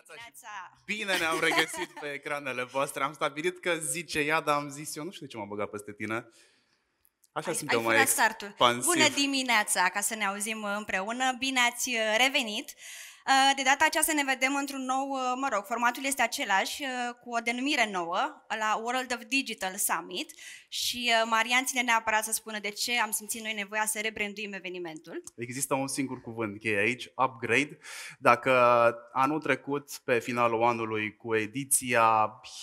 dimineața și bine ne-am regăsit pe ecranele voastre. Am stabilit că zice ea, dar am zis eu, nu știu de ce m-am băgat peste tine. Așa ai, sunt ai eu mai expansiv. Bună dimineața, ca să ne auzim împreună. Bine ați uh, revenit. Uh, Eh, de data aceasta ne vedem într-un nou, eh, mă rog, formatul este același, eh, cu o denumire nouă, la World of Digital Summit și Marian ține neapărat să spună de ce am simțit noi nevoia să rebranduim evenimentul. Există un singur cuvânt cheie aici, upgrade. Dacă anul trecut, pe finalul anului, cu ediția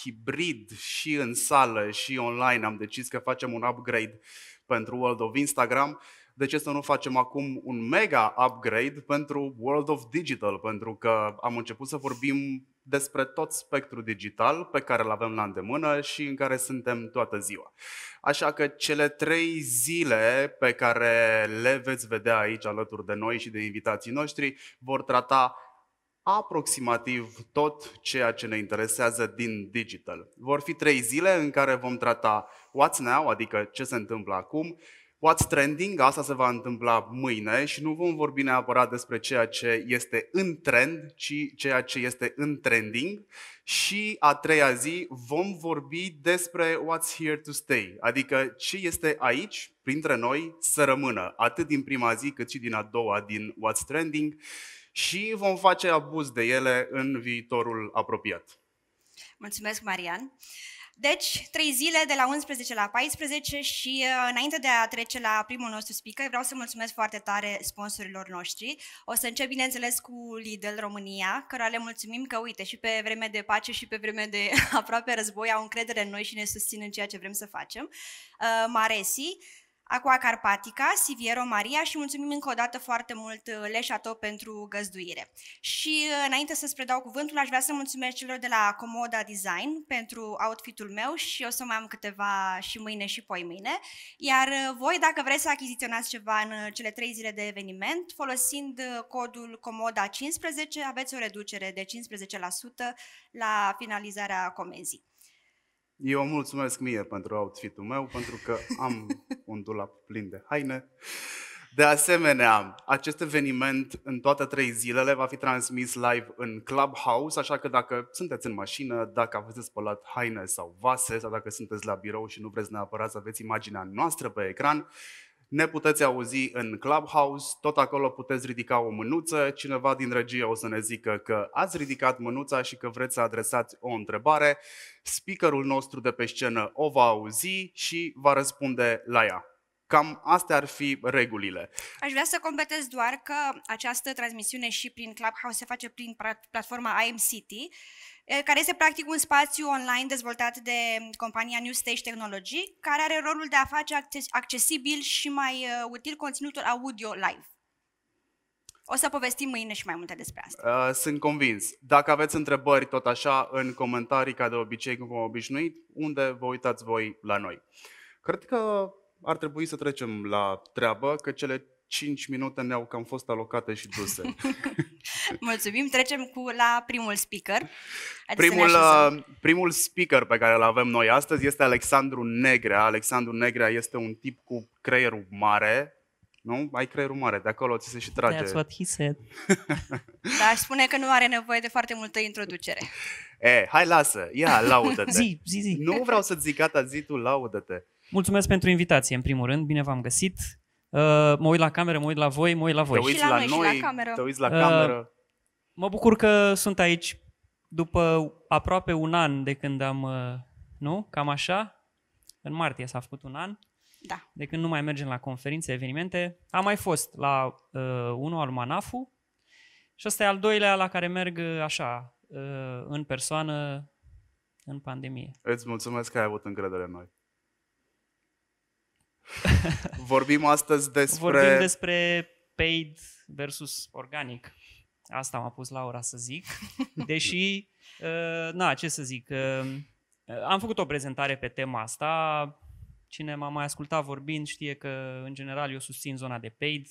hibrid și în sală și online, am decis că facem un upgrade pentru World of Instagram, de ce să nu facem acum un mega upgrade pentru World of Digital, pentru că am început să vorbim despre tot spectrul digital pe care îl avem la îndemână și în care suntem toată ziua. Așa că cele trei zile pe care le veți vedea aici alături de noi și de invitații noștri vor trata aproximativ tot ceea ce ne interesează din digital. Vor fi trei zile în care vom trata what's now, adică ce se întâmplă acum, What's trending, asta se va întâmpla mâine și nu vom vorbi neapărat despre ceea ce este în trend, ci ceea ce este în trending. Și a treia zi vom vorbi despre what's here to stay, adică ce este aici, printre noi, să rămână, atât din prima zi cât și din a doua din what's trending și vom face abuz de ele în viitorul apropiat. Mulțumesc, Marian. Uh, deci, trei zile de la 11 la 14 și uh, înainte de a trece la primul nostru speaker, vreau să mulțumesc foarte tare sponsorilor noștri. O să încep, bineînțeles, cu Lidl România, cărora le mulțumim că, uite, și pe vreme de pace și pe vreme de aproape război au încredere în noi și ne susțin în ceea ce vrem să facem. Uh, Maresi, Aqua Carpatica, Siviero Maria și mulțumim încă o dată foarte mult uh, Leșato pentru găzduire. Și uh, înainte să-ți predau cuvântul, aș vrea să mulțumesc celor de la Comoda Design pentru outfitul meu și o să mai am câteva și mâine și poi mâine. Iar uh, voi, dacă vreți să achiziționați ceva în cele trei zile de eveniment, folosind codul COMODA15, aveți o reducere de 15% la finalizarea comenzii. Eu mulțumesc mie pentru outfit-ul meu, pentru că am un dulap plin de haine. De asemenea, acest eveniment în toate trei zilele va fi transmis live în Clubhouse, așa că dacă sunteți în mașină, dacă aveți spălat haine sau vase, sau dacă sunteți la birou și nu vreți neapărat să aveți imaginea noastră pe ecran, ne puteți auzi în Clubhouse, tot acolo puteți ridica o mânuță, cineva din regie o să ne zică că ați ridicat mânuța și că vreți să adresați o întrebare. Speakerul nostru de pe scenă o va auzi și va răspunde la ea. Cam astea ar fi regulile. Aș vrea să completez doar că această transmisiune și prin Clubhouse se face prin platforma IMCity, Eh, care este practic un spațiu online dezvoltat de compania New Stage Technology, care are rolul de a face accesibil și mai eh, util conținutul audio live. O să povestim mâine și mai multe despre asta. Uh, sunt convins. Dacă aveți întrebări, tot așa, în comentarii, ca de obicei, cum am obișnuit, unde vă uitați voi la noi. Cred că ar trebui să trecem la treabă, că cele 5 minute ne-au cam fost alocate și duse. Mulțumim. Trecem cu la primul speaker. primul, uh, primul speaker pe care îl avem noi astăzi este Alexandru Negrea. Alexandru Negrea este un tip cu creierul mare, nu? Ai creierul mare, de acolo ți se și trage. That's what he said. Dar aș spune că nu are nevoie de foarte multă introducere. E, hai lasă, ia, laudă-te. zi, zi, zi. Nu vreau să zic, gata, zi tu, laudă-te. Mulțumesc pentru invitație, în primul rând, bine v-am găsit. Uh, mă uit la cameră, mă uit la voi, mă uit la voi. Te uiți și la, la noi, noi la cameră. te uiți la uh, cameră. Mă bucur că sunt aici după aproape un an de când am, uh, nu? Cam așa? În martie s-a făcut un an. Da. De când nu mai mergem la conferințe, evenimente. Am mai fost la uh, unul al Manafu și ăsta e al doilea la care merg așa, uh, în persoană, în pandemie. Îți mulțumesc că ai avut încredere în noi. Vorbim astăzi despre... Vorbim despre paid versus organic. Asta m-a pus Laura să zic. Deși, uh, na, ce să zic, uh, am făcut o prezentare pe tema asta. Cine m-a mai ascultat vorbind știe că, în general, eu susțin zona de paid.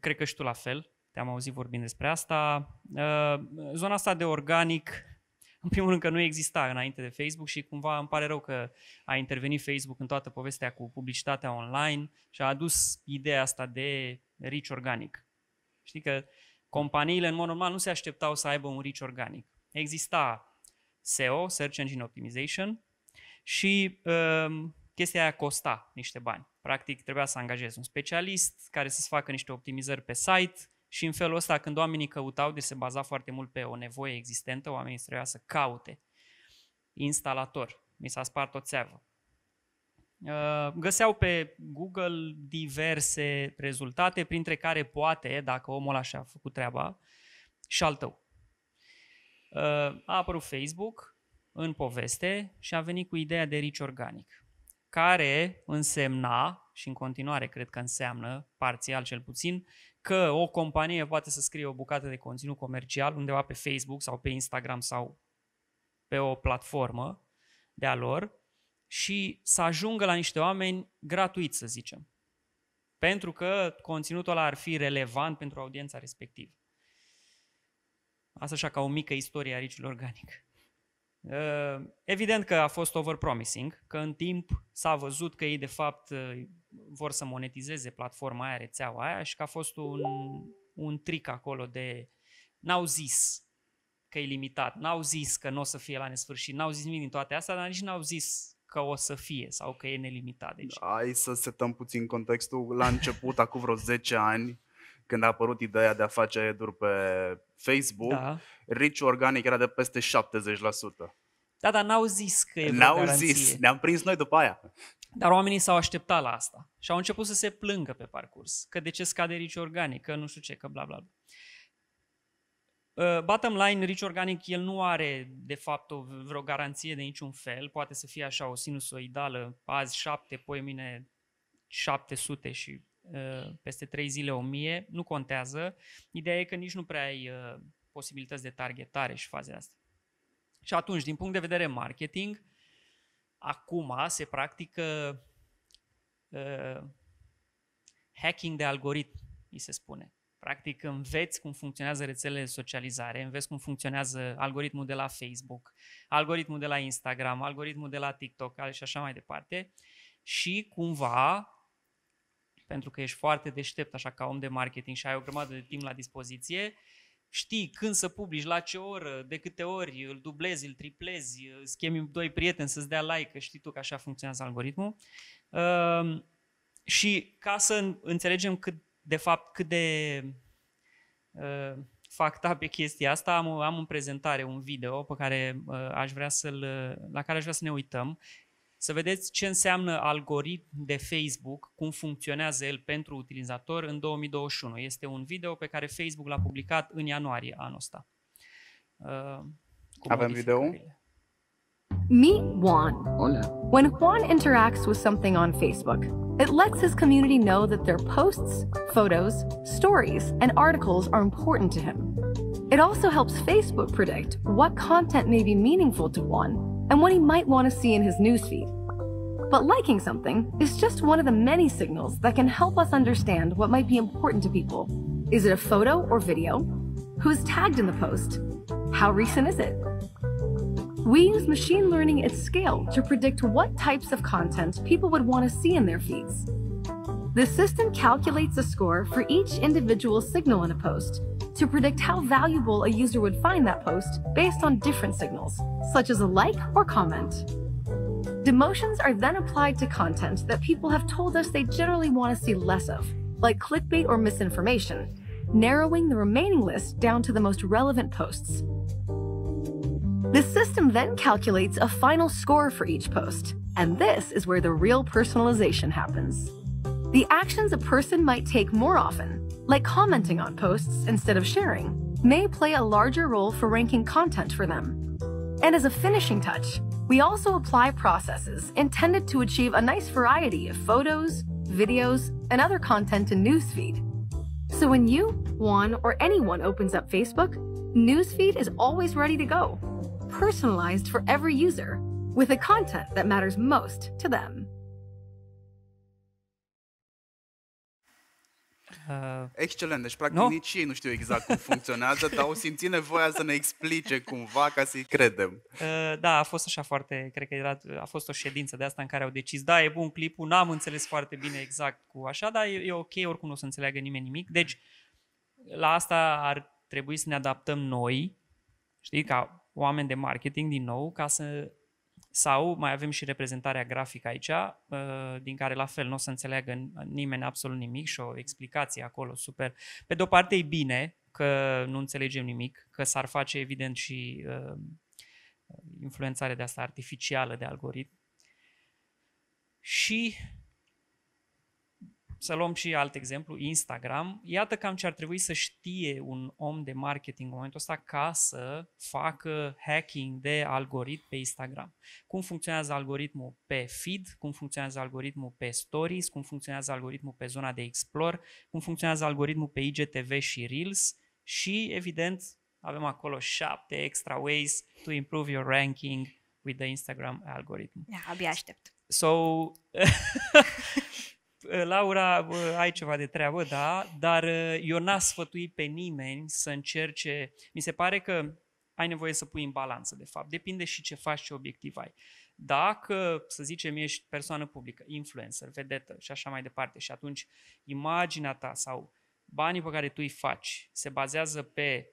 Cred că și tu la fel. Te-am auzit vorbind despre asta. Uh, zona asta de organic în primul rând că nu exista înainte de Facebook și cumva îmi pare rău că a intervenit Facebook în toată povestea cu publicitatea online și a adus ideea asta de reach organic. Știi că companiile în mod normal nu se așteptau să aibă un reach organic. Exista SEO, Search Engine Optimization, și um, chestia aia costa niște bani. Practic trebuia să angajezi un specialist care să-ți facă niște optimizări pe site, și în felul ăsta, când oamenii căutau, de se baza foarte mult pe o nevoie existentă, oamenii trebuia să caute. Instalator. Mi s-a spart o țeavă. Uh, găseau pe Google diverse rezultate, printre care poate, dacă omul așa a făcut treaba, și al tău. Uh, a apărut Facebook în poveste și a venit cu ideea de rici organic, care însemna și în continuare cred că înseamnă, parțial cel puțin, că o companie poate să scrie o bucată de conținut comercial undeva pe Facebook sau pe Instagram sau pe o platformă de-a lor și să ajungă la niște oameni gratuit, să zicem. Pentru că conținutul ăla ar fi relevant pentru audiența respectivă. Asta așa ca o mică istorie a riciului organic. Ă, evident că a fost overpromising, că în timp s-a văzut că ei de fapt ă, vor să monetizeze platforma aia, rețeaua aia și că a fost un, un trick acolo de n-au zis că e limitat, n-au zis că nu o să fie la nesfârșit, n-au zis nimic din toate astea, dar nici n-au zis că o să fie sau că e nelimitat. Deci... Hai să setăm puțin contextul. La început, acum vreo 10 ani, când a apărut ideea de a face eduri pe Facebook, da. reach organic era de peste 70%. Da, dar n-au zis că e N-au garanție. zis, ne-am prins noi după aia. Dar oamenii s-au așteptat la asta și au început să se plângă pe parcurs, că de ce scade reach organic, că nu știu ce, că bla bla bla. Uh, bottom line, Rich Organic, el nu are de fapt o, vreo garanție de niciun fel. Poate să fie așa o sinusoidală, azi 7, poi mine 700 și Uh, peste 3 zile 1000, nu contează. Ideea e că nici nu prea ai uh, posibilități de targetare și faze astea. Și atunci, din punct de vedere marketing, acum se practică uh, hacking de algoritm, îi se spune. Practic înveți cum funcționează rețelele de socializare, înveți cum funcționează algoritmul de la Facebook, algoritmul de la Instagram, algoritmul de la TikTok și așa mai departe și cumva pentru că ești foarte deștept așa ca om de marketing și ai o grămadă de timp la dispoziție, știi când să publici, la ce oră, de câte ori, îl dublezi, îl triplezi, schemi doi prieteni să-ți dea like, că știi tu că așa funcționează algoritmul. Uh, și ca să înțelegem cât de fapt cât de uh, ehm, facta pe chestia asta, am, am în prezentare un video pe care uh, aș vrea să la care aș vrea să ne uităm. Să vedeți ce înseamnă algoritm de Facebook, cum funcționează el pentru utilizator în 2021. Este un video pe care Facebook l-a publicat în ianuarie anul ăsta. Uh, Avem video? Meet Juan. Hola. When Juan interacts with something on Facebook, it lets his community know that their posts, photos, stories, and articles are important to him. It also helps Facebook predict what content may be meaningful to Juan and what he might want to see in his newsfeed. But liking something is just one of the many signals that can help us understand what might be important to people. Is it a photo or video? Who's tagged in the post? How recent is it? We use machine learning at scale to predict what types of content people would want to see in their feeds. The system calculates a score for each individual signal in a post to predict how valuable a user would find that post based on different signals, such as a like or comment. Demotions are then applied to content that people have told us they generally want to see less of, like clickbait or misinformation, narrowing the remaining list down to the most relevant posts. The system then calculates a final score for each post, and this is where the real personalization happens. The actions a person might take more often, like commenting on posts instead of sharing, may play a larger role for ranking content for them. And as a finishing touch, we also apply processes intended to achieve a nice variety of photos, videos, and other content in Newsfeed. So when you, Juan, or anyone opens up Facebook, Newsfeed is always ready to go, personalized for every user, with the content that matters most to them. Uh, Excelent, deci practic nu? nici ei nu știu exact cum funcționează, dar au simțit nevoia să ne explice cumva ca să-i credem. Uh, da, a fost așa foarte, cred că era, a fost o ședință de asta în care au decis, da, e bun clipul, n-am înțeles foarte bine exact cu așa, dar e, e ok, oricum nu o să înțeleagă nimeni nimic. Deci, la asta ar trebui să ne adaptăm noi, știi, ca oameni de marketing din nou, ca să sau mai avem și reprezentarea grafică aici, uh, din care la fel nu o să înțeleagă nimeni absolut nimic și o explicație acolo super. Pe de o parte e bine că nu înțelegem nimic, că s-ar face evident și uh, influențarea de asta artificială de algoritm. Și să luăm și alt exemplu, Instagram. Iată cam ce ar trebui să știe un om de marketing în momentul ăsta ca să facă hacking de algoritm pe Instagram. Cum funcționează algoritmul pe feed, cum funcționează algoritmul pe stories, cum funcționează algoritmul pe zona de explore, cum funcționează algoritmul pe IGTV și Reels și, evident, avem acolo șapte extra ways to improve your ranking with the Instagram algorithm. Da, abia aștept. So, Ă, Laura, ai ceva de treabă, da, dar ă, eu n-a sfătuit pe nimeni să încerce. Mi se pare că ai nevoie să pui în balanță, de fapt. Depinde și ce faci, ce obiectiv ai. Dacă, să zicem, ești persoană publică, influencer, vedetă și așa mai departe, și atunci imaginea ta sau banii pe care tu îi faci se bazează pe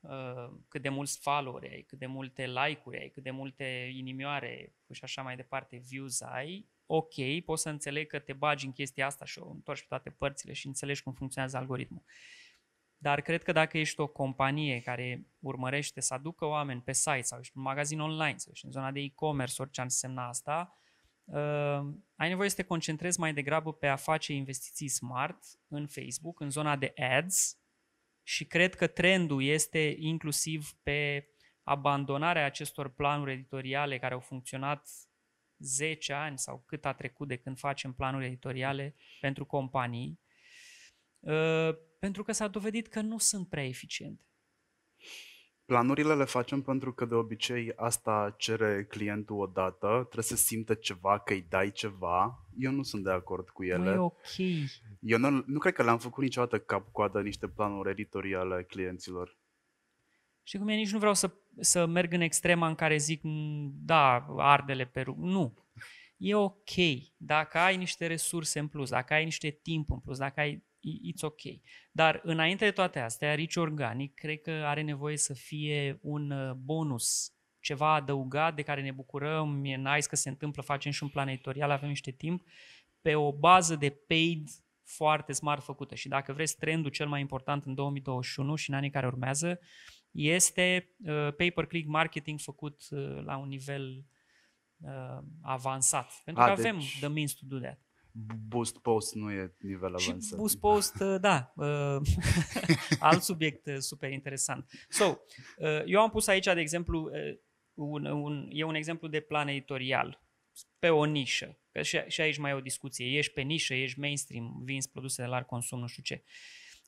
uh, cât de mulți followeri ai, cât de multe like-uri ai, cât de multe inimioare și așa mai departe, views ai, ok, poți să înțeleg că te bagi în chestia asta și o întorci pe toate părțile și înțelegi cum funcționează algoritmul. Dar cred că dacă ești o companie care urmărește să aducă oameni pe site sau ești un magazin online sau ești în zona de e-commerce, orice ar însemna asta, uh, ai nevoie să te concentrezi mai degrabă pe a face investiții smart în Facebook, în zona de ads și cred că trendul este inclusiv pe abandonarea acestor planuri editoriale care au funcționat 10 ani sau cât a trecut de când facem planuri editoriale pentru companii, uh, pentru că s-a dovedit că nu sunt prea eficiente. Planurile le facem pentru că de obicei asta cere clientul odată, trebuie să simtă ceva, că îi dai ceva. Eu nu sunt de acord cu ele. Nu e ok. Eu nu, nu cred că le-am făcut niciodată cap-coadă niște planuri editoriale clienților. Și cum e? Nici nu vreau să, să merg în extrema în care zic, mm, da, ardele Peru. Nu. E ok dacă ai niște resurse în plus, dacă ai niște timp în plus, dacă ai it's ok. Dar înainte de toate astea, rici Organic cred că are nevoie să fie un uh, bonus, ceva adăugat de care ne bucurăm, e nice că se întâmplă, facem și un plan editorial, avem niște timp, pe o bază de paid foarte smart făcută. Și dacă vreți trendul cel mai important în 2021 și în anii care urmează, uh, este uh, pay-per-click marketing făcut uh, la un nivel uh, avansat. Pentru A, că avem deci the means to do that. Boost post nu e nivel avansat. Și avansat. boost post, da, alt subiect super interesant. So, eu am pus aici, de exemplu, un, un, e un exemplu de plan editorial pe o nișă. Că și, și aici mai e o discuție. Ești pe nișă, ești mainstream, vinzi produse de larg consum, nu știu ce. Uh,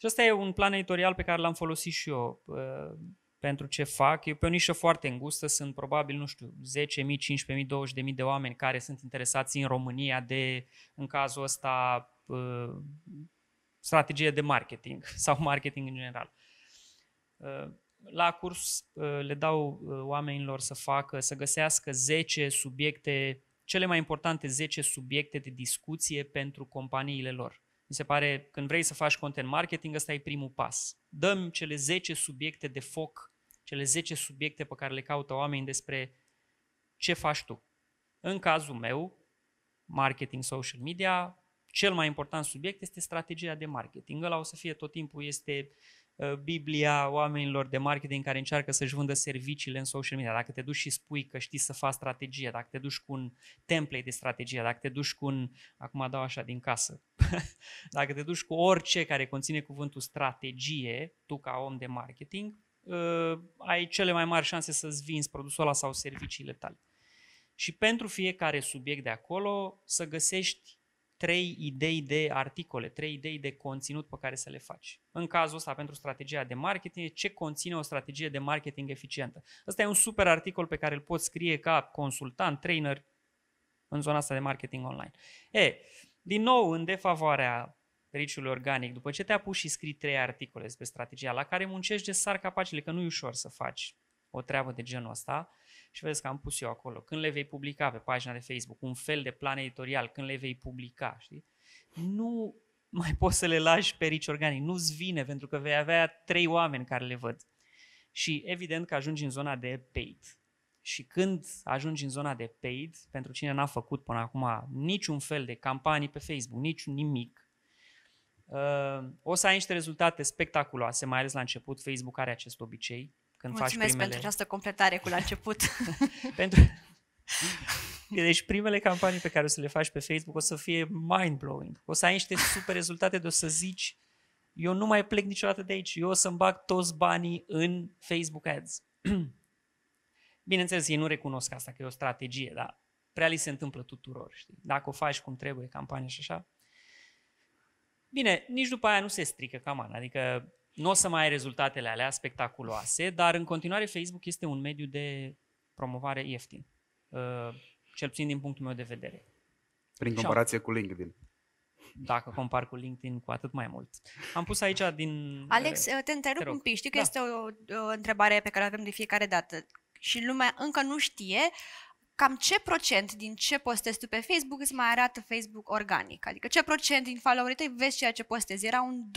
și ăsta e un plan editorial pe care l-am folosit și eu uh, pentru ce fac. E pe o nișă foarte îngustă, sunt probabil, nu știu, 10.000, 15.000, 20.000 de oameni care sunt interesați în România de, în cazul ăsta, uh, strategie de marketing sau marketing în general. Uh, la curs le dau oamenilor să facă, să găsească 10 subiecte, cele mai importante 10 subiecte de discuție pentru companiile lor. Mi se pare, când vrei să faci content marketing, ăsta e primul pas. Dăm cele 10 subiecte de foc, cele 10 subiecte pe care le caută oamenii despre ce faci tu. În cazul meu, marketing social media, cel mai important subiect este strategia de marketing. Ăla o să fie tot timpul, este uh, Uh, Biblia oamenilor de marketing care încearcă să-și vândă serviciile în social media. Dacă te duci și spui că știi să faci strategie, dacă te duci cu un template de strategie, dacă te duci cu un, acum dau așa din casă, dacă te duci cu orice care conține cuvântul strategie, tu ca om de marketing, uh, ai cele mai mari șanse să-ți vinzi produsul ăla sau serviciile tale. Și pentru fiecare subiect de acolo să găsești trei idei de articole, trei idei de conținut pe care să le faci. În cazul ăsta, pentru strategia de marketing, ce conține o strategie de marketing eficientă? Ăsta e un super articol pe care îl poți scrie ca consultant, trainer în zona asta de marketing online. E, din nou, în defavoarea riciului organic, după ce te apuci și scrii trei articole despre strategia la care muncești de sar capacele, că nu e ușor să faci o treabă de genul ăsta, uh, și vezi că am pus eu acolo. Când le vei publica pe pagina de Facebook, un fel de plan editorial, când le vei publica, știi? Nu mai poți să le lași pe rici organic, nu-ți vine pentru că vei avea trei oameni care le văd. Și evident că ajungi în zona de paid. Și când ajungi în zona de paid, pentru cine n-a făcut până acum niciun fel de campanii pe Facebook, niciun nimic, uh, o să ai niște rezultate spectaculoase, mai ales la început, Facebook are acest obicei când Mulțumesc faci primele... pentru această completare cu la început. pentru... Deci primele campanii pe care o să le faci pe Facebook o să fie mind-blowing. O să ai niște super rezultate de o să zici eu nu mai plec niciodată de aici, eu o să-mi bag toți banii în Facebook Ads. Bineînțeles, ei nu recunosc asta, că e o strategie, dar prea li se întâmplă tuturor, știi? Dacă o faci cum trebuie, campania și așa. Bine, nici după aia nu se strică cam an, adică nu o să mai ai rezultatele alea spectaculoase, dar în continuare Facebook este un mediu de promovare ieftin. Uh, cel puțin din punctul meu de vedere. Prin comparație cu LinkedIn dacă compar cu LinkedIn, cu atât mai mult. Am pus aici din... Alex, te întrerup te un pic. Știu că da. este o, o întrebare pe care o avem de fiecare dată și lumea încă nu știe cam ce procent din ce postezi tu pe Facebook îți mai arată Facebook organic? Adică ce procent din followerii tăi vezi ceea ce postezi? Era un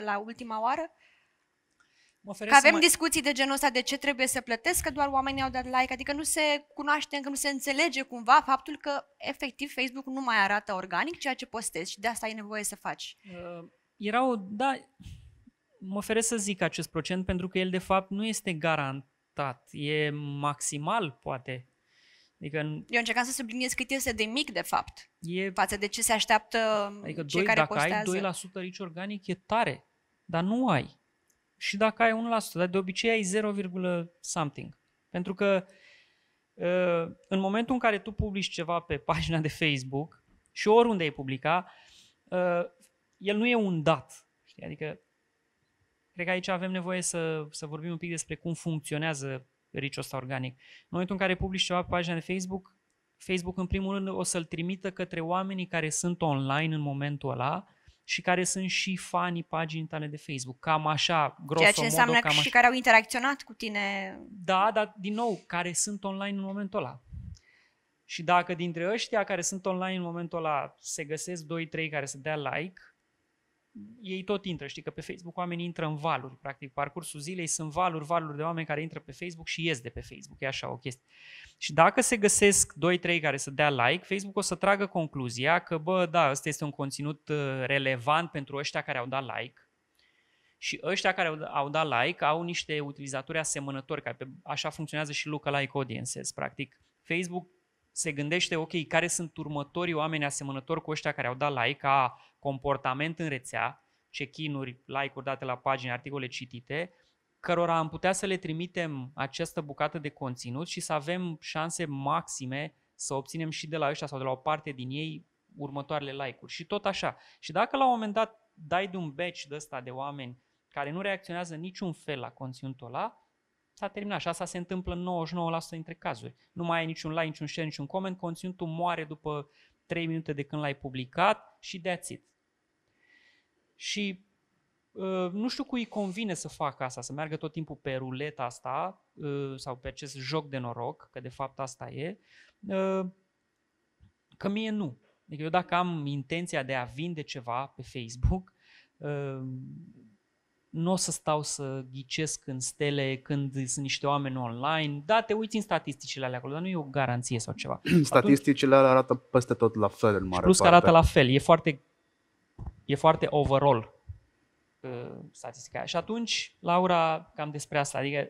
2-5% la ultima oară? Mă că avem mai... discuții de genul ăsta de ce trebuie să plătesc, că doar oamenii au dat like, adică nu se cunoaște, încă nu se înțelege cumva faptul că efectiv Facebook nu mai arată organic ceea ce postezi și de asta ai nevoie să faci. Uh, era o, da, mă feresc să zic acest procent pentru că el de fapt nu este garantat, e maximal poate Adică în... Eu încercam să subliniez cât este de mic, de fapt, e... față de ce se așteaptă adică cei 2, care dacă postează. ai 2% rici organic e tare, dar nu ai. Și dacă ai 1%, dar de obicei ai 0, something. Pentru că ă, în momentul în care tu publici ceva pe pagina de Facebook și oriunde ai publica, ă, el nu e un dat. Adică, cred că aici avem nevoie să, să vorbim un pic despre cum funcționează rich ăsta organic. În momentul în care publici ceva pe pagina de Facebook, Facebook în primul rând o să-l trimită către oamenii care sunt online în momentul ăla și care sunt și fanii paginii tale de Facebook. Cam așa, gros Ceea ce înseamnă cam și care au interacționat cu tine. Da, dar din nou, care sunt online în momentul ăla. Și dacă dintre ăștia care sunt online în momentul ăla se găsesc 2-3 care să dea like, ei tot intră, știi că pe Facebook oamenii intră în valuri, practic parcursul zilei sunt valuri, valuri de oameni care intră pe Facebook și ies de pe Facebook, e așa o chestie. Și dacă se găsesc 2-3 care să dea like, Facebook o să tragă concluzia că bă, da, ăsta este un conținut uh, relevant pentru ăștia care au dat like, și ăștia care au dat like au niște utilizatori asemănători, care pe, așa funcționează și lookalike audiences, practic. Facebook se gândește, ok, care sunt următorii oameni asemănători cu ăștia care au dat like, a comportament în rețea, check-in-uri, like-uri date la pagini, articole citite, cărora am putea să le trimitem această bucată de conținut și să avem șanse maxime să obținem și de la ăștia sau de la o parte din ei următoarele like-uri și tot așa. Și dacă la un moment dat dai de un batch de ăsta de oameni care nu reacționează niciun fel la conținutul ăla, s-a terminat și asta se întâmplă în 99% dintre cazuri. Nu mai ai niciun like, niciun share, niciun comment, conținutul moare după 3 minute de când l-ai publicat și that's it. Și uh, nu știu cui îi convine să facă asta, să meargă tot timpul pe ruleta asta uh, sau pe acest joc de noroc, că de fapt asta e, uh, că mie nu. Adică eu dacă am intenția de a vinde ceva pe Facebook, uh, nu o să stau să ghicesc în stele când sunt niște oameni online. Da, te uiți în statisticile alea acolo, dar nu e o garanție sau ceva. Statisticile Atunci, alea arată peste tot la fel în mare Plus parte. că arată la fel. E foarte e foarte overall statistica Și atunci, Laura, cam despre asta, adică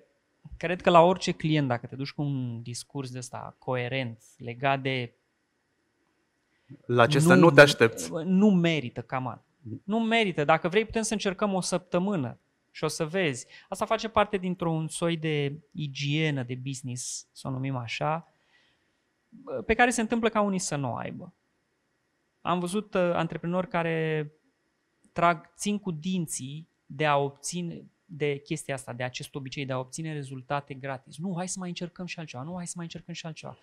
cred că la orice client, dacă te duci cu un discurs de ăsta coerent, legat de... La acesta nu, nu te aștepți. Nu merită, cam Nu merită. Dacă vrei, putem să încercăm o săptămână și o să vezi. Asta face parte dintr-un soi de igienă de business, să o numim așa, pe care se întâmplă ca unii să nu o aibă. Am văzut uh, antreprenori care trag, țin cu dinții de a obține, de chestia asta, de acest obicei de a obține rezultate gratis. Nu, hai să mai încercăm și altceva, nu, hai să mai încercăm și altceva.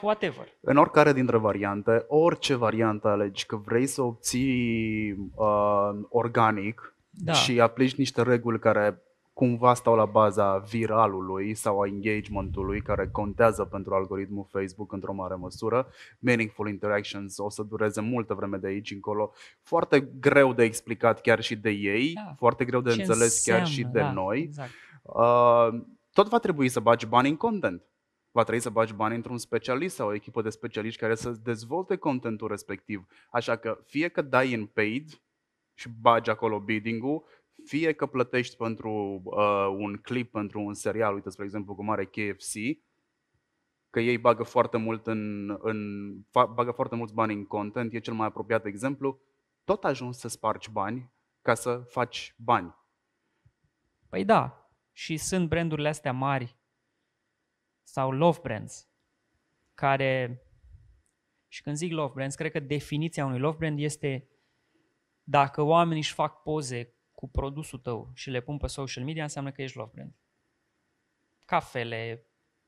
Whatever. În oricare dintre variante, orice variantă alegi, că vrei să obții uh, organic da. și aplici niște reguli care cumva stau la baza viralului sau a engagementului care contează pentru algoritmul Facebook într-o mare măsură. Meaningful interactions o să dureze multă vreme de aici încolo. Foarte greu de explicat chiar și de ei, da. foarte greu de Ce înțeles înseamnă, chiar și de da, noi. Exact. Uh, tot va trebui să bagi bani în content va trebui să bagi bani într-un specialist sau o echipă de specialiști care să dezvolte contentul respectiv. Așa că fie că dai în paid și bagi acolo bidding-ul, fie că plătești pentru uh, un clip, pentru un serial, uite, spre exemplu, cum are KFC, că ei bagă foarte, mult în, în, bagă foarte mulți bani în content, e cel mai apropiat exemplu, tot ajungi să spargi bani ca să faci bani. Păi da, și sunt brandurile astea mari sau love brands care și când zic love brands, cred că definiția unui love brand este dacă oamenii își fac poze cu produsul tău și le pun pe social media, înseamnă că ești love brand. Cafele,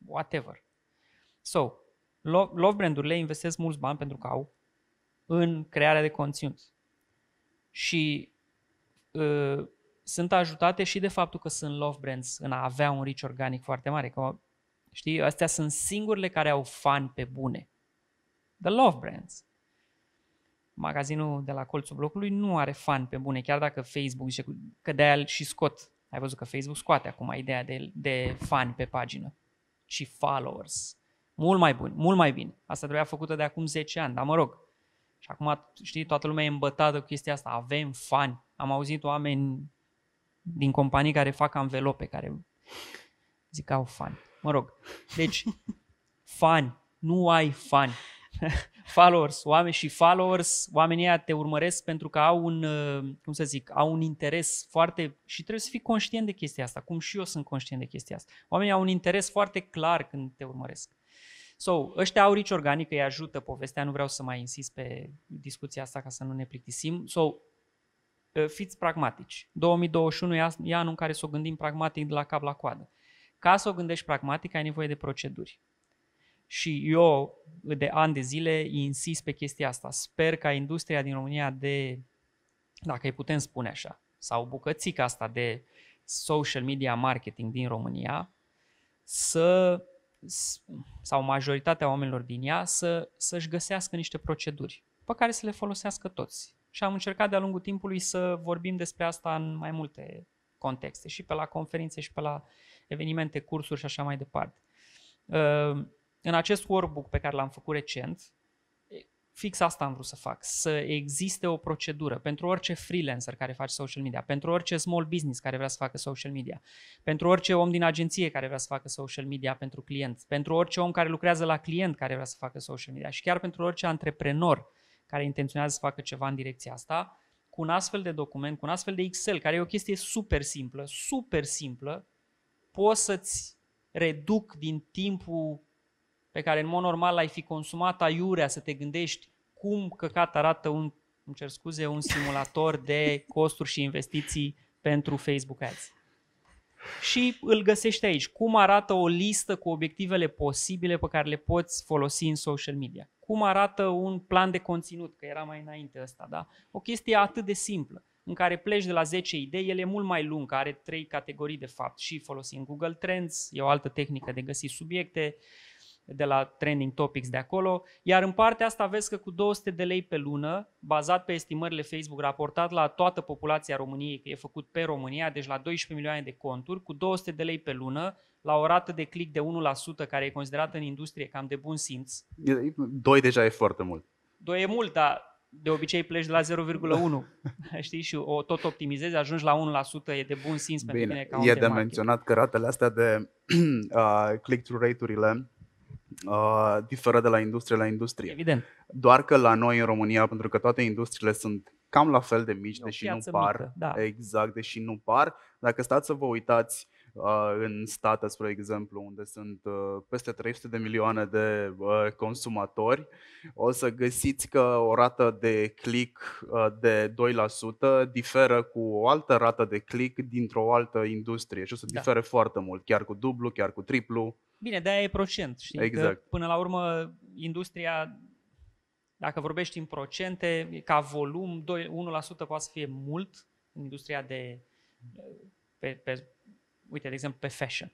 whatever. So, love, brandurile investesc mulți bani pentru că au în crearea de conținut. Și uh, sunt ajutate și de faptul că sunt love brands în a avea un reach organic foarte mare. Că, știi, astea sunt singurele care au fani pe bune. The love brands magazinul de la colțul blocului nu are fan pe bune, chiar dacă Facebook zice că de și scot. Ai văzut că Facebook scoate acum ideea de, de fan pe pagină și followers. Mult mai bun, mult mai bine. Asta trebuia făcută de acum 10 ani, dar mă rog. Și acum, știi, toată lumea e îmbătată cu chestia asta. Avem fani. Am auzit oameni din companii care fac anvelope, care zic că au fani. Mă rog. Deci, fani. Nu ai fani. followers, oameni și followers, oamenii aia te urmăresc pentru că au un, uh, cum să zic, au un interes foarte, și trebuie să fii conștient de chestia asta, cum și eu sunt conștient de chestia asta. Oamenii au un interes foarte clar când te urmăresc. So, ăștia au rici organică, îi ajută povestea, nu vreau să mai insist pe discuția asta ca să nu ne plictisim. So, uh, fiți pragmatici. 2021 e anul în care să o gândim pragmatic de la cap la coadă. Ca să o gândești pragmatic, ai nevoie de proceduri și eu de ani de zile insist pe chestia asta. Sper ca industria din România de, dacă îi putem spune așa, sau bucățica asta de social media marketing din România, să sau majoritatea oamenilor din ea să, să-și găsească niște proceduri pe care să le folosească toți. Și am încercat de-a lungul timpului să vorbim despre asta în mai multe contexte, și pe la conferințe, și pe la evenimente, cursuri și așa mai departe. Uh, în acest workbook pe care l-am făcut recent, fix asta am vrut să fac, să existe o procedură pentru orice freelancer care face social media, pentru orice small business care vrea să facă social media, pentru orice om din agenție care vrea să facă social media pentru client, pentru orice om care lucrează la client care vrea să facă social media și chiar pentru orice antreprenor care intenționează să facă ceva în direcția asta, cu un astfel de document, cu un astfel de Excel, care e o chestie super simplă, super simplă, poți să-ți reduc din timpul pe care în mod normal ai fi consumat aiurea să te gândești cum căcat arată un, îmi cer scuze, un simulator de costuri și investiții pentru Facebook Ads. Și îl găsești aici. Cum arată o listă cu obiectivele posibile pe care le poți folosi în social media. Cum arată un plan de conținut, că era mai înainte ăsta, da? O chestie atât de simplă în care pleci de la 10 idei, el e mult mai lung, are trei categorii de fapt și folosim Google Trends, e o altă tehnică de găsi subiecte, uh, de la Trending Topics de acolo, iar în partea asta vezi că cu 200 de lei pe lună, bazat pe estimările Facebook, raportat la toată populația României, că e făcut pe România, deci la 12 milioane de conturi, cu 200 de lei pe lună, la o rată de click de 1%, care e considerată în industrie cam de bun simț. 2 deja e foarte mult. 2 e mult, dar de obicei pleci de la 0,1 știi, și o tot optimizezi, ajungi la 1%, e de bun simț Bine, pentru tine ca E de market. menționat că ratele astea de uh, click-through rate-urile Uh, diferă de la industrie la industrie. Evident. Doar că la noi în România, pentru că toate industriile sunt cam la fel de mici, deși nu par. Mică, da. Exact, deși nu par. Dacă stați să vă uitați uh, Uh, în state, spre exemplu, unde sunt uh, peste 300 de milioane de uh, consumatori, o să găsiți că o rată de click de 2% diferă cu o altă rată de click dintr-o altă industrie și o să da. difere foarte mult, chiar cu dublu, chiar cu triplu. Bine, de-aia e procent. Știi? Exact. Că, până la urmă, industria dacă vorbești în procente, ca volum, 2, 1% poate să fie mult în industria de pe, pe uite, de exemplu, pe fashion.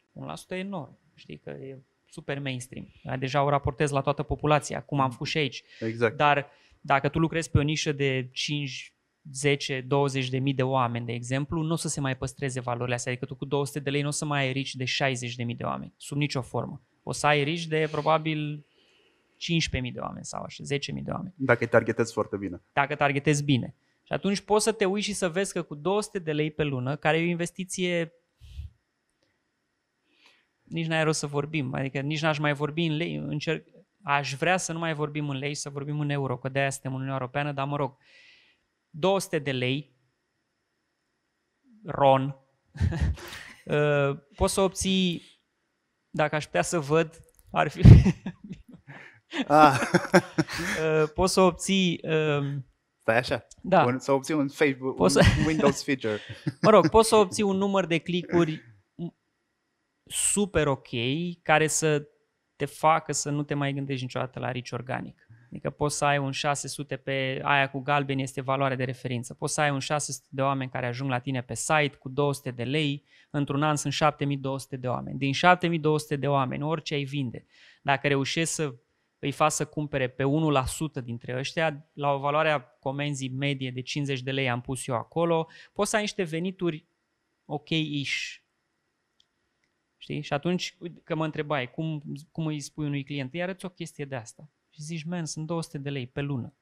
1% e enorm, știi că e super mainstream. Deja o raportez la toată populația, cum am făcut și aici. Exact. Dar dacă tu lucrezi pe o nișă de 5, 10, 20 de mii de oameni, de exemplu, nu o să se mai păstreze valorile astea. Adică tu cu 200 de lei nu o să mai ai rici de 60 de mii de oameni, sub nicio formă. O să ai rici de probabil 15.000 de oameni sau așa, 10.000 de oameni. Dacă îi targetezi foarte bine. Dacă targetezi bine. Și atunci poți să te uiți și să vezi că cu 200 de lei pe lună, care e o investiție nici n-ai rost să vorbim, adică nici n-aș mai vorbi în lei, încerc, aș vrea să nu mai vorbim în lei, să vorbim în euro, că de-aia suntem în Uniunea Europeană, dar mă rog, 200 de lei, RON, uh, poți să obții, dacă aș putea să văd, ar fi... ah. Uh, poți să obții... Um, Stai așa. Da. Să obții un Facebook, poți un să... Windows feature. mă rog, poți să obții un număr de clicuri super ok care să te facă să nu te mai gândești niciodată la rici organic. Adică poți să ai un 600 pe aia cu galben este valoare de referință. Poți să ai un 600 de oameni care ajung la tine pe site cu 200 de lei, într-un an sunt 7200 de oameni. Din 7200 de oameni, orice ai vinde, dacă reușești să îi faci să cumpere pe 1% dintre ăștia, la o valoare a comenzii medie de 50 de lei am pus eu acolo, poți să ai niște venituri ok-ish. Știi? Și atunci, că mă întrebai, cum, cum îi spui unui client, îi arăți o chestie de asta. Și zici, man, sunt 200 de lei pe lună.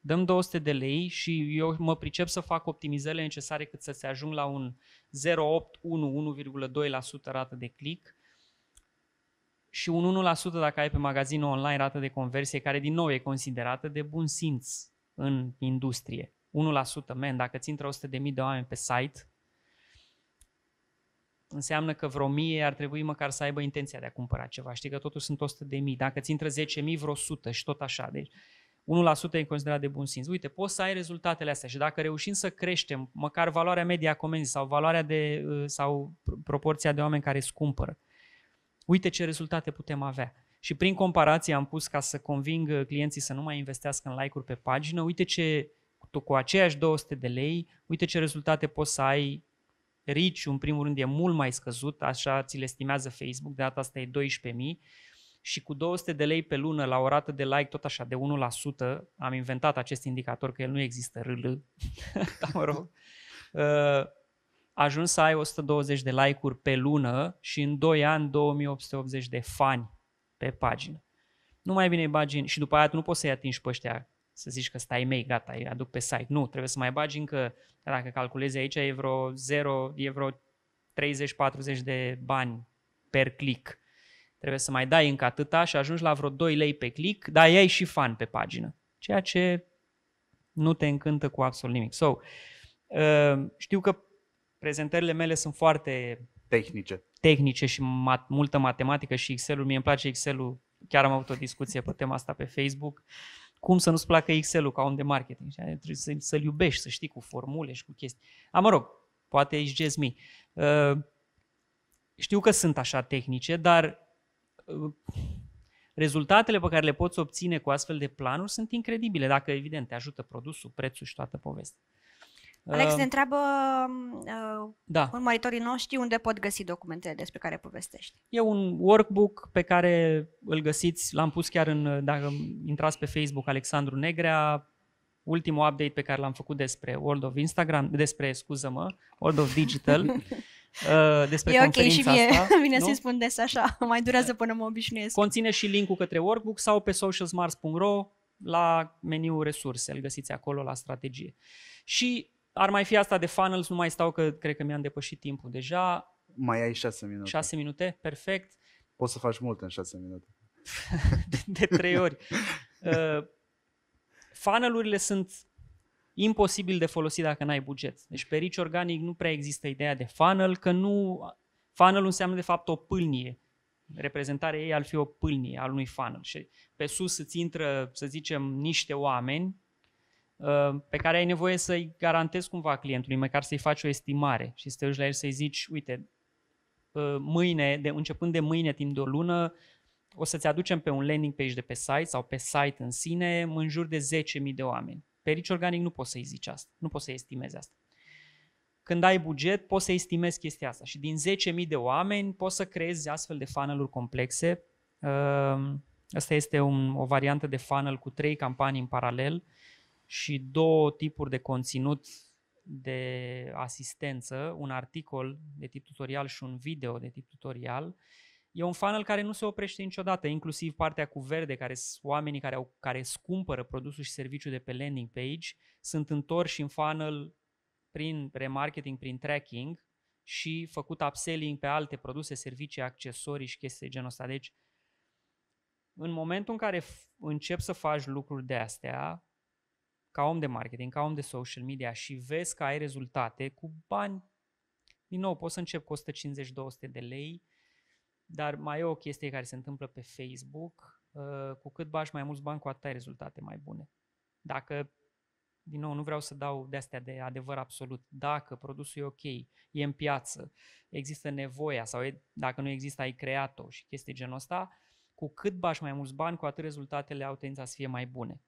Dăm 200 de lei și eu mă pricep să fac optimizările necesare cât să se ajung la un 0,8-1, 1,2% rată de click și un 1% dacă ai pe magazinul online rată de conversie, care din nou e considerată de bun simț în industrie. 1%, man, dacă ți intră 100.000 de oameni pe site, înseamnă că vreo mie ar trebui măcar să aibă intenția de a cumpăra ceva. Știi că totuși sunt 100 de mii. Dacă ți intră 10 mii, vreo 100 și tot așa. Deci 1% e considerat de bun simț. Uite, poți să ai rezultatele astea și dacă reușim să creștem măcar valoarea medie a comenzii sau valoarea de, uh, sau proporția de oameni care scumpără, cumpără, uite ce rezultate putem avea. Și prin comparație am pus ca să conving uh, clienții să nu mai investească în like-uri pe pagină, uite ce tu cu aceiași 200 de lei, uite ce rezultate poți să ai reach în primul rând e mult mai scăzut, așa ți le estimează Facebook, de data asta e 12.000 și cu 200 de lei pe lună la o rată de like tot așa de 1%, am inventat acest indicator că el nu există râl, da mă rog, uh, ajuns să ai 120 de like-uri pe lună și în 2 ani 2880 de fani pe pagină. Nu mai bine bagi și după aia nu poți să-i atingi pe ăștia să zici că stai mei, gata, îi aduc pe site. Nu, trebuie să mai bagi încă, dacă calculezi aici, e vreo 0, e vreo 30-40 de bani per click. Trebuie să mai dai încă atâta și ajungi la vreo 2 lei pe click, dar ai și fan pe pagină, ceea ce nu te încântă cu absolut nimic. So, uh, știu că prezentările mele sunt foarte tehnice, tehnice și mat- multă matematică și Excel-ul. Mie îmi place Excel-ul. Chiar am avut o discuție pe tema asta pe Facebook. Uh, cum să nu-ți placă Excel-ul ca om de marketing. Trebuie să, să-l iubești, să știi cu formule și cu chestii. A, mă rog, poate ești just Uh, știu că sunt așa tehnice, dar uh, rezultatele pe care le poți obține cu astfel de planuri sunt incredibile, dacă, evident, te ajută produsul, prețul și toată povestea. Alex ne întreabă um, uh, da. urmăritorii noștri unde pot găsi documentele despre care povestești. E un workbook pe care îl găsiți, l-am pus chiar în, uh, dacă intrați pe Facebook, Alexandru Negrea, ultimul update pe care l-am făcut despre World of Instagram, despre, scuză-mă, World of Digital, uh, despre e conferința ok și mie, asta, vine nu? să-i spun des așa, mai durează până mă obișnuiesc. Conține și linkul către workbook sau pe socialsmars.ro la meniul resurse, îl găsiți acolo la strategie. Și ar mai fi asta de funnels, nu mai stau că cred că mi-am depășit timpul deja. Mai ai șase minute. Șase minute, perfect. Poți să faci mult în șase minute. de, de trei ori. Uh, funnel sunt imposibil de folosit dacă n-ai buget. Deci pe rici Organic nu prea există ideea de funnel, că nu... Funnel înseamnă de fapt o pâlnie. Reprezentarea ei ar fi o pâlnie al unui funnel. Și pe sus îți intră, să zicem, niște oameni Uh, pe care ai nevoie să-i garantezi cumva clientului, măcar să-i faci o estimare și să te duci la el să-i zici, uite, uh, mâine, de, începând de mâine, timp de o lună, o să-ți aducem pe un landing page de pe site sau pe site în sine în jur de 10.000 de oameni. Pe rici Organic nu poți să-i zici asta, nu poți să estimezi asta. Când ai buget, poți să estimezi chestia asta și din 10.000 de oameni poți să creezi astfel de funnel complexe. Asta uh, este un, o variantă de funnel cu trei campanii în paralel și două tipuri de conținut de asistență, un articol de tip tutorial și un video de tip tutorial. E un funnel care nu se oprește niciodată, inclusiv partea cu verde, care sunt oamenii care, au, care scumpără produsul și serviciul de pe landing page, sunt întorși în funnel prin remarketing, prin tracking și făcut upselling pe alte produse, servicii, accesorii și chestii de genul ăsta. Deci, în momentul în care încep să faci lucruri de astea, ca om de marketing, ca om de social media și vezi că ai rezultate cu bani, din nou, poți să încep cu 150-200 de lei, dar mai e o chestie care se întâmplă pe Facebook, uh, cu cât bași mai mulți bani, cu atât ai rezultate mai bune. Dacă, din nou, nu vreau să dau de-astea de adevăr absolut, dacă produsul e ok, e în piață, există nevoia sau e, dacă nu există, ai creat-o și chestii genul ăsta, cu cât bași mai mulți bani, cu atât rezultatele au tendința să fie mai bune.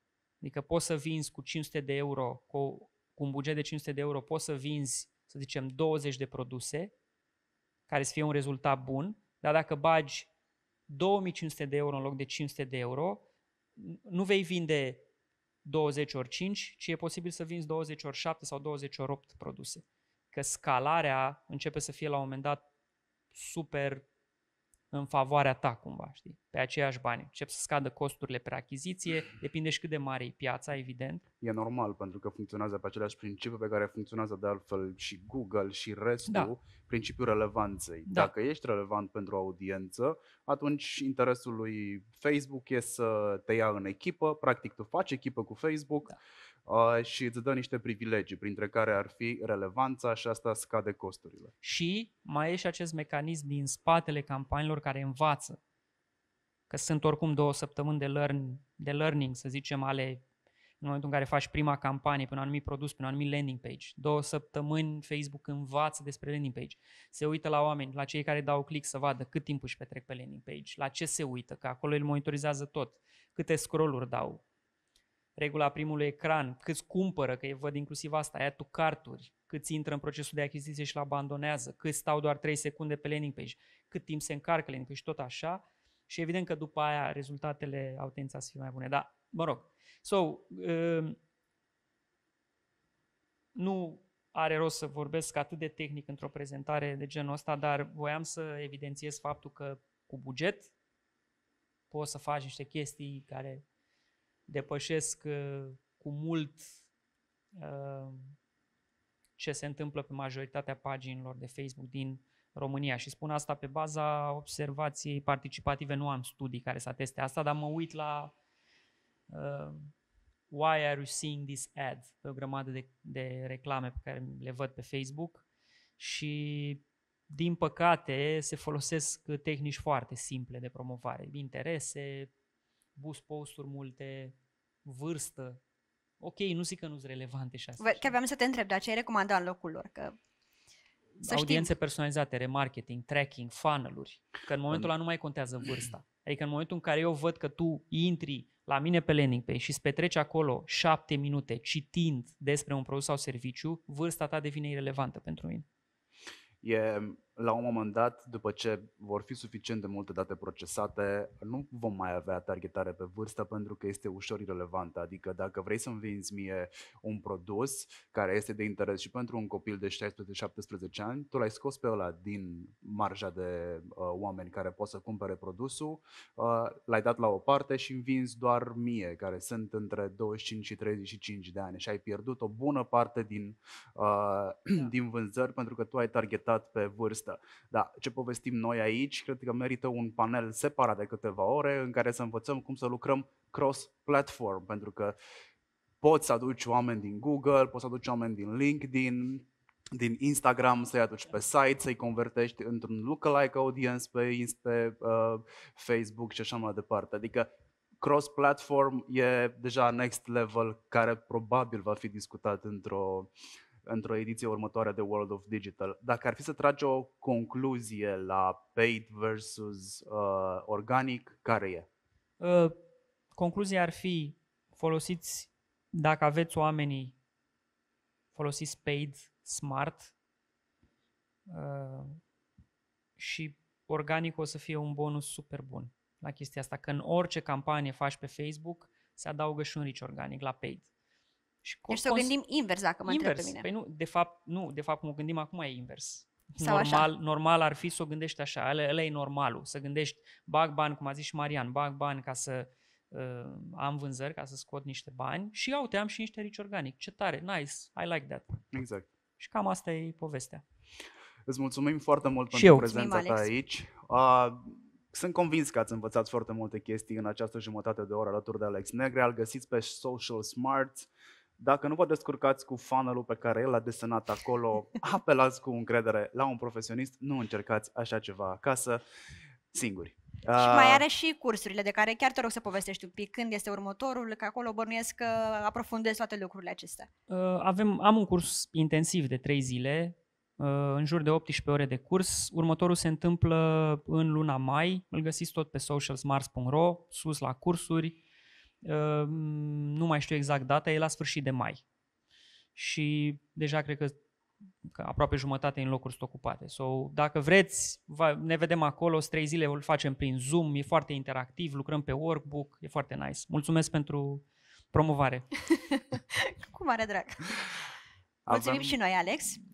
Adică poți să vinzi cu 500 de euro, cu, cu un buget de 500 de euro, poți să vinzi, să zicem, 20 de produse care să fie un rezultat bun, dar dacă bagi 2500 de euro în loc de 500 de euro, nu vei vinde 20 ori 5, ci e posibil să vinzi 20 ori 7 sau 20 ori 8 produse. Că scalarea începe să fie la un moment dat super în favoarea ta cumva, știi, pe aceiași bani. Încep să scadă costurile pe achiziție, depinde și cât de mare e piața, evident. E normal, pentru că funcționează pe aceleași principiu pe care funcționează de altfel și Google și restul, da. principiul relevanței. Da. Dacă ești relevant pentru audiență, atunci interesul lui Facebook e să te ia în echipă, practic tu faci echipă cu Facebook, da și îți dă niște privilegii, printre care ar fi relevanța și asta scade costurile. Și mai e și acest mecanism din spatele campaniilor care învață că sunt oricum două săptămâni de, learn, de learning, să zicem, ale în momentul în care faci prima campanie pe un anumit produs, pe un anumit landing page. Două săptămâni Facebook învață despre landing page. Se uită la oameni, la cei care dau click să vadă cât timp își petrec pe landing page, la ce se uită, că acolo îl monitorizează tot, câte scroll-uri dau, regula primului ecran, câți cumpără, că văd inclusiv asta, aia tu carturi, cât intră în procesul de achiziție și îl abandonează, cât stau doar 3 secunde pe landing page, cât timp se încarcă landing page, tot așa. Și evident că după aia rezultatele au tendința să fie mai bune. Dar, mă rog, so, uh, nu are rost să vorbesc atât de tehnic într-o prezentare de genul ăsta, dar voiam să evidențiez faptul că cu buget poți să faci niște chestii care depășesc uh, cu mult uh, ce se întâmplă pe majoritatea paginilor de Facebook din România și spun asta pe baza observației participative, nu am studii care să ateste asta, dar mă uit la uh, Why are you seeing this ad? pe o grămadă de, de reclame pe care le văd pe Facebook și din păcate se folosesc tehnici foarte simple de promovare, interese, bus posturi multe, vârstă. Ok, nu zic că nu sunt relevante și astea. Chiar aveam să te întreb, dar ce ai recomandat în locul lor? Că să Audiențe știm. personalizate, remarketing, tracking, funnel Că în momentul ăla nu mai contează vârsta. Adică în momentul în care eu văd că tu intri la mine pe landing page și îți petreci acolo șapte minute citind despre un produs sau serviciu, vârsta ta devine irelevantă pentru mine. E, la un moment dat, după ce vor fi suficient de multe date procesate, nu vom mai avea targetare pe vârstă pentru că este ușor irrelevantă. Adică dacă vrei să-mi vinzi mie un produs care este de interes și pentru un copil de 16-17 ani, tu l-ai scos pe ăla din marja de uh, oameni care pot să cumpere produsul, uh, l-ai dat la o parte și îmi vinzi doar mie, care sunt între 25 și 35 de ani și ai pierdut o bună parte din, uh, da. din vânzări pentru că tu ai targetat pe vârstă există. Dar ce povestim noi aici, cred că merită un panel separat de câteva ore în care să învățăm cum să lucrăm cross-platform, pentru că poți să aduci oameni din Google, poți să aduci oameni din LinkedIn, din Instagram, să-i aduci pe site, să-i convertești într-un lookalike audience pe, pe uh, Facebook și așa mai departe. Adică cross-platform e deja next level care probabil va fi discutat într-o, într-o ediție următoare de World of Digital. Dacă ar fi să tragi o concluzie la paid versus uh, organic, care e? Uh, concluzia ar fi folosiți, dacă aveți oamenii, folosiți paid smart uh, și organic o să fie un bonus super bun la chestia asta, că în orice campanie faci pe Facebook, se adaugă și un reach organic la paid. Și deci să o gândim invers, dacă mă invers. întreb pe mine. Păi nu, de fapt, nu, de fapt cum o gândim acum e invers. Sau normal, așa. normal ar fi să o gândești așa, ăla, ăla e normalul, să gândești, bag bani, cum a zis și Marian, bag bani ca să uh, am vânzări, ca să scot niște bani și iau, te am și niște rici organic, ce tare, nice, I like that. Exact. Și cam asta e povestea. Îți mulțumim foarte mult și pentru eu. prezența Mulțumim, ta aici. Uh, sunt convins că ați învățat foarte multe chestii în această jumătate de oră alături de Alex Negre. Îl găsiți pe Social Smart, dacă nu vă descurcați cu funnel pe care el l-a desenat acolo, apelați cu încredere la un profesionist, nu încercați așa ceva acasă singuri. Și mai ah. are și cursurile de care chiar te rog să povestești un pic când este următorul, că acolo bănuiesc că aprofundezi toate lucrurile acestea. Uh, avem, am un curs intensiv de 3 zile, uh, în jur de 18 ore de curs. Următorul se întâmplă în luna mai, îl găsiți tot pe socialsmars.ro, sus la cursuri. Ehm, nu mai știu exact data, e la sfârșit de mai. Și deja cred că, că aproape jumătate în locuri sunt ocupate. So, dacă vreți, va, ne vedem acolo, trei zile îl facem prin Zoom, e foarte interactiv, lucrăm pe workbook, e foarte nice. Mulțumesc pentru promovare. Cu mare drag. Mulțumim Avem... și noi, Alex.